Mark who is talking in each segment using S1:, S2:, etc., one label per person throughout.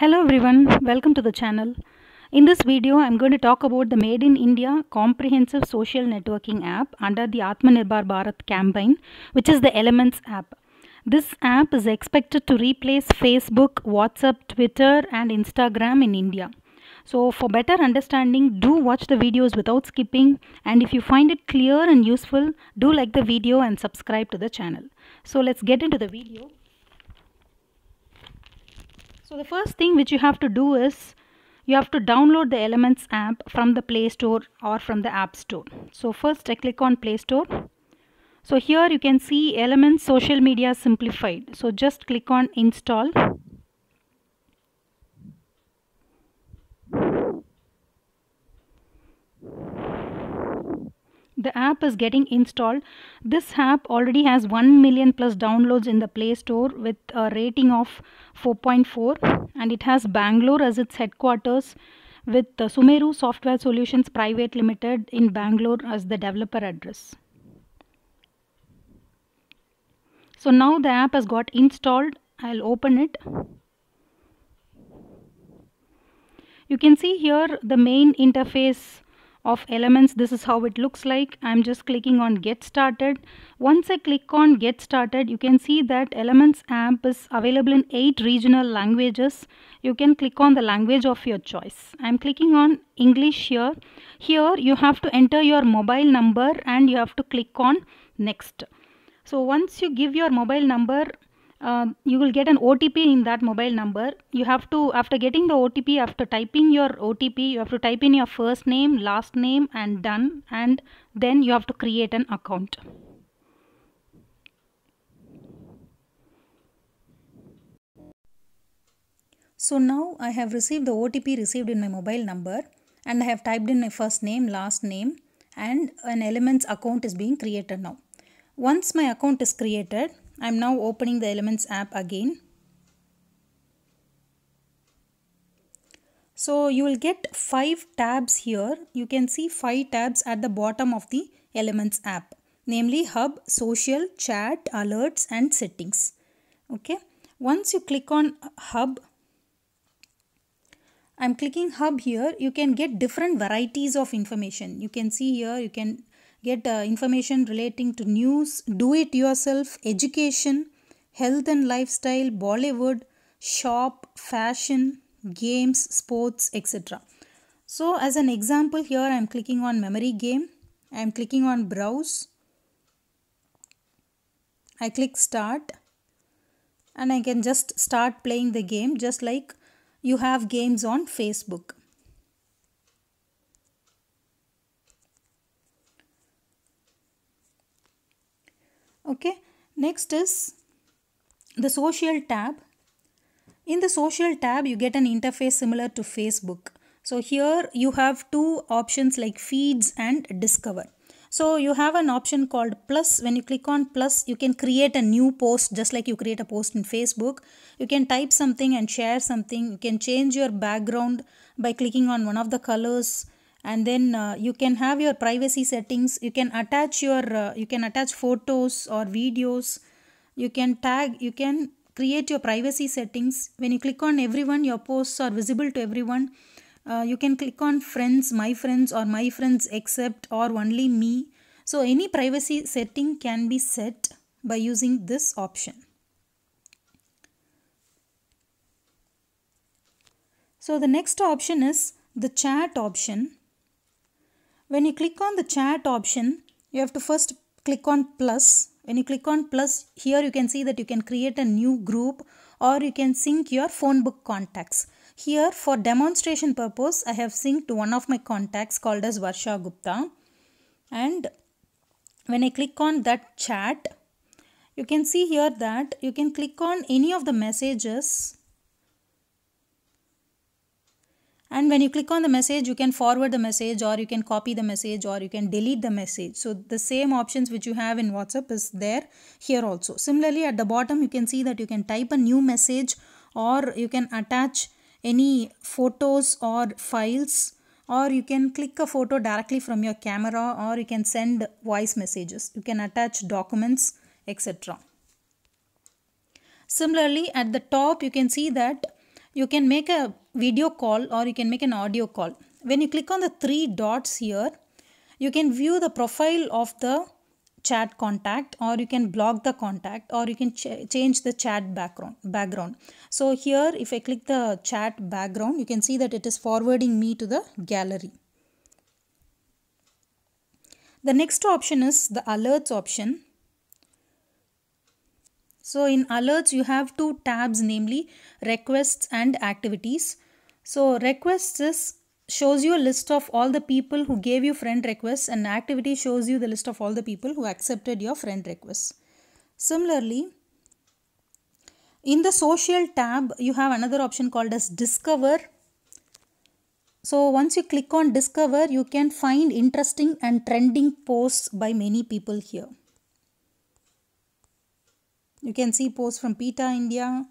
S1: Hello everyone, welcome to the channel. In this video, I'm going to talk about the Made in India Comprehensive Social Networking app under the Atmanirbhar Bharat campaign, which is the Elements app. This app is expected to replace Facebook, WhatsApp, Twitter and Instagram in India. So for better understanding, do watch the videos without skipping and if you find it clear and useful, do like the video and subscribe to the channel. So let's get into the video. So the first thing which you have to do is you have to download the Elements app from the Play Store or from the App Store. So first I click on Play Store. So here you can see Elements Social Media Simplified. So just click on Install. the app is getting installed this app already has 1 million plus downloads in the play store with a rating of 4.4 and it has bangalore as its headquarters with the sumeru software solutions private limited in bangalore as the developer address so now the app has got installed i'll open it you can see here the main interface of elements this is how it looks like i'm just clicking on get started once i click on get started you can see that elements amp is available in eight regional languages you can click on the language of your choice i'm clicking on english here here you have to enter your mobile number and you have to click on next so once you give your mobile number um, you will get an OTP in that mobile number. You have to, after getting the OTP, after typing your OTP, you have to type in your first name, last name and done and then you have to create an account. So now I have received the OTP received in my mobile number and I have typed in my first name, last name and an elements account is being created now. Once my account is created, I am now opening the Elements app again. So you will get 5 tabs here. You can see 5 tabs at the bottom of the Elements app. Namely Hub, Social, Chat, Alerts and Settings. Okay. Once you click on Hub, I'm clicking hub here, you can get different varieties of information. You can see here, you can get uh, information relating to news, do it yourself, education, health and lifestyle, Bollywood, shop, fashion, games, sports, etc. So, as an example, here I am clicking on memory game, I am clicking on browse, I click start, and I can just start playing the game just like you have games on Facebook. okay next is the social tab in the social tab you get an interface similar to facebook so here you have two options like feeds and discover so you have an option called plus. When you click on plus, you can create a new post just like you create a post in Facebook. You can type something and share something. You can change your background by clicking on one of the colors and then uh, you can have your privacy settings you can attach your uh, you can attach photos or videos you can tag you can create your privacy settings when you click on everyone your posts are visible to everyone uh, you can click on friends my friends or my friends except or only me so any privacy setting can be set by using this option so the next option is the chat option when you click on the chat option, you have to first click on plus. When you click on plus, here you can see that you can create a new group or you can sync your phone book contacts. Here for demonstration purpose, I have synced one of my contacts called as Varsha Gupta. And when I click on that chat, you can see here that you can click on any of the messages and when you click on the message you can forward the message or you can copy the message or you can delete the message so the same options which you have in whatsapp is there here also similarly at the bottom you can see that you can type a new message or you can attach any photos or files or you can click a photo directly from your camera or you can send voice messages you can attach documents etc similarly at the top you can see that you can make a video call or you can make an audio call. When you click on the three dots here, you can view the profile of the chat contact or you can block the contact or you can ch change the chat background background. So here if I click the chat background, you can see that it is forwarding me to the gallery. The next option is the alerts option. So in alerts you have two tabs namely requests and activities. So requests is shows you a list of all the people who gave you friend requests and activity shows you the list of all the people who accepted your friend requests. Similarly, in the social tab, you have another option called as discover. So once you click on discover, you can find interesting and trending posts by many people here. You can see posts from PETA India,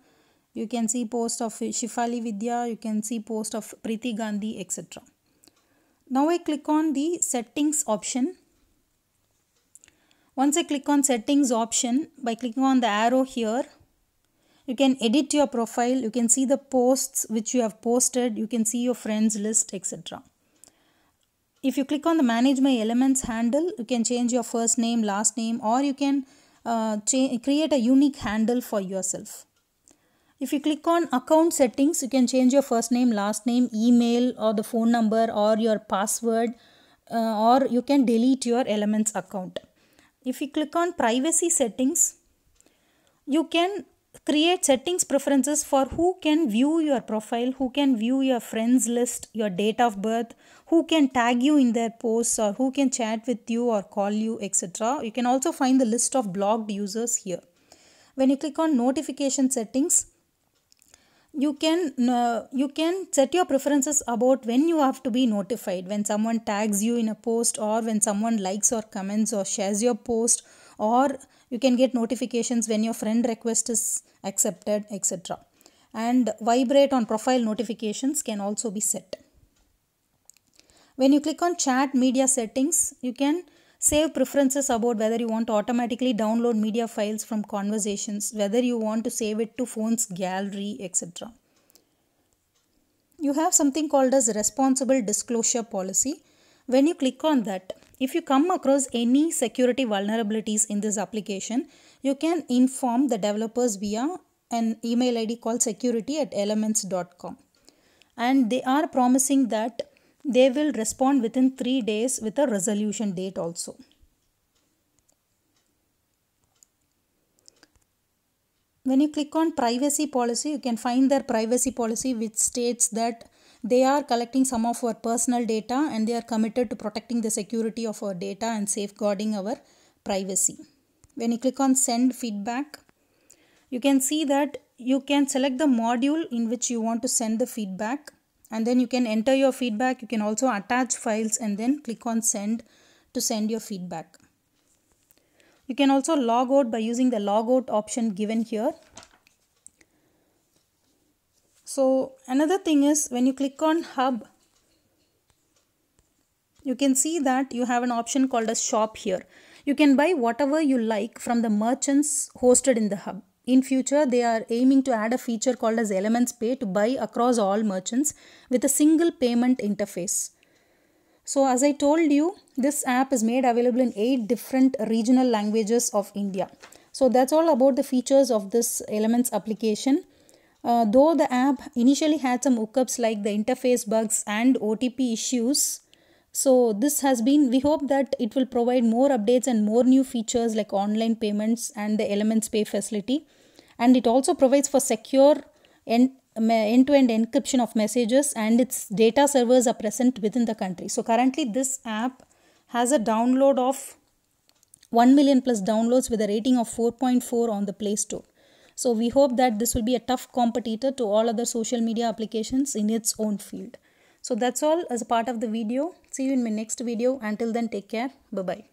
S1: you can see post of Shifali Vidya, you can see post of Priti Gandhi, etc. Now I click on the settings option. Once I click on settings option, by clicking on the arrow here, you can edit your profile, you can see the posts which you have posted, you can see your friends list, etc. If you click on the manage my elements handle, you can change your first name, last name or you can uh, create a unique handle for yourself. If you click on account settings, you can change your first name, last name, email or the phone number or your password uh, or you can delete your elements account. If you click on privacy settings, you can create settings preferences for who can view your profile, who can view your friends list, your date of birth, who can tag you in their posts or who can chat with you or call you, etc. You can also find the list of blocked users here. When you click on notification settings, you can uh, you can set your preferences about when you have to be notified when someone tags you in a post or when someone likes or comments or shares your post or you can get notifications when your friend request is accepted etc and vibrate on profile notifications can also be set when you click on chat media settings you can Save preferences about whether you want to automatically download media files from conversations, whether you want to save it to phone's gallery, etc. You have something called as responsible disclosure policy. When you click on that, if you come across any security vulnerabilities in this application, you can inform the developers via an email ID called security at elements.com. And they are promising that they will respond within 3 days with a resolution date also. When you click on privacy policy, you can find their privacy policy which states that they are collecting some of our personal data and they are committed to protecting the security of our data and safeguarding our privacy. When you click on send feedback, you can see that you can select the module in which you want to send the feedback and then you can enter your feedback you can also attach files and then click on send to send your feedback you can also log out by using the log out option given here so another thing is when you click on hub you can see that you have an option called a shop here you can buy whatever you like from the merchants hosted in the hub in future, they are aiming to add a feature called as Elements Pay to buy across all merchants with a single payment interface. So as I told you, this app is made available in 8 different regional languages of India. So that's all about the features of this Elements application. Uh, though the app initially had some hookups like the interface bugs and OTP issues, so this has been, we hope that it will provide more updates and more new features like online payments and the Elements Pay facility and it also provides for secure end-to-end encryption of messages and its data servers are present within the country. So currently this app has a download of 1 million plus downloads with a rating of 4.4 on the Play Store. So we hope that this will be a tough competitor to all other social media applications in its own field. So that's all as a part of the video. See you in my next video. Until then, take care. Bye-bye.